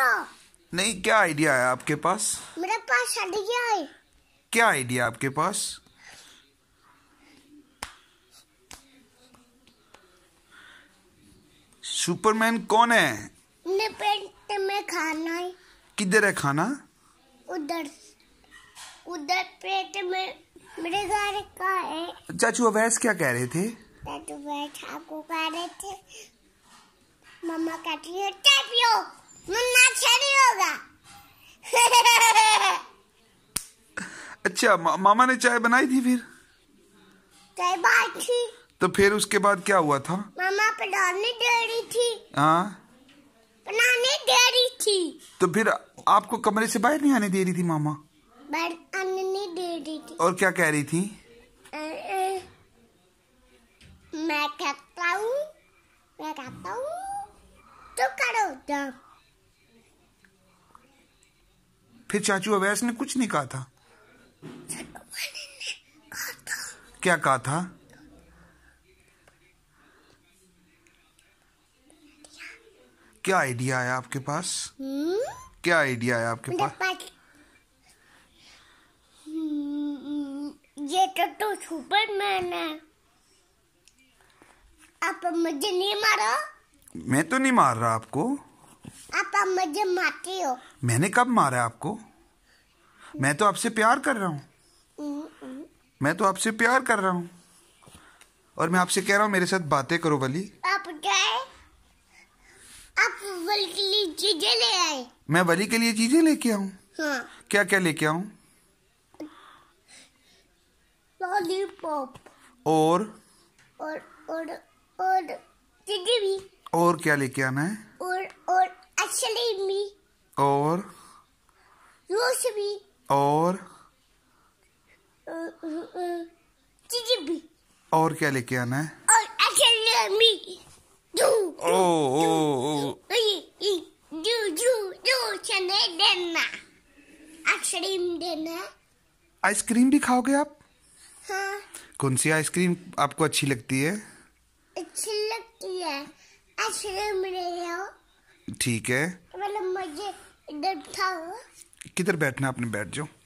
Idea तो। नहीं क्या आइडिया है आपके पास मेरे पास आइडिया है क्या आइडिया आपके पास सुपरमैन कौन है पेट में खाना है किधर है खाना उधर उधर पेट में मेरे घर का है चाचू अवैस क्या कह रहे थे चाचू अवैस आपको कह रहे थे मम्मा कहती है चाय पियो अच्छा मा, मामा ने चाय बनाई थी फिर चाय थी तो फिर उसके बाद क्या हुआ था मामा बनाने दे रही थी हाँ बनाने दे रही थी तो फिर आपको कमरे से बाहर नहीं आने दे रही थी मामा बाहर आने नहीं दे रही थी और क्या कह रही थी आ, आ, मैं कहता हूँ मैं कहता हूँ तो करो फिर चाचू अवैस ने कुछ नहीं कहा था क्या कहा था क्या आइडिया है आपके पास हुँ? क्या आइडिया है आपके पास ये तो, तो सुपरमैन है आप मुझे नहीं मारो मैं तो नहीं मार रहा आपको आप मुझे मारते हो मैंने कब मारा आपको मैं तो आपसे प्यार कर रहा हूँ मैं तो आपसे प्यार कर रहा हूँ और मैं आपसे कह रहा हूँ मेरे साथ बातें करो वली आप गए आप वली के लिए चीजें ले आए मैं वली के लिए चीजें लेके आऊँ हाँ। क्या क्या लेके आऊँ लॉलीपॉप और और और और चीजें भी और क्या लेके आना है और और असली भी और रोश भी और और क्या लेके आना है और ओ ओ ओ आइसक्रीम देना आइसक्रीम भी खाओगे आप हाँ कौन सी आइसक्रीम आपको अच्छी लगती है अच्छी लगती है आइसक्रीम ले आओ ठीक है मतलब मुझे इधर किधर बैठना आपने बैठ जाओ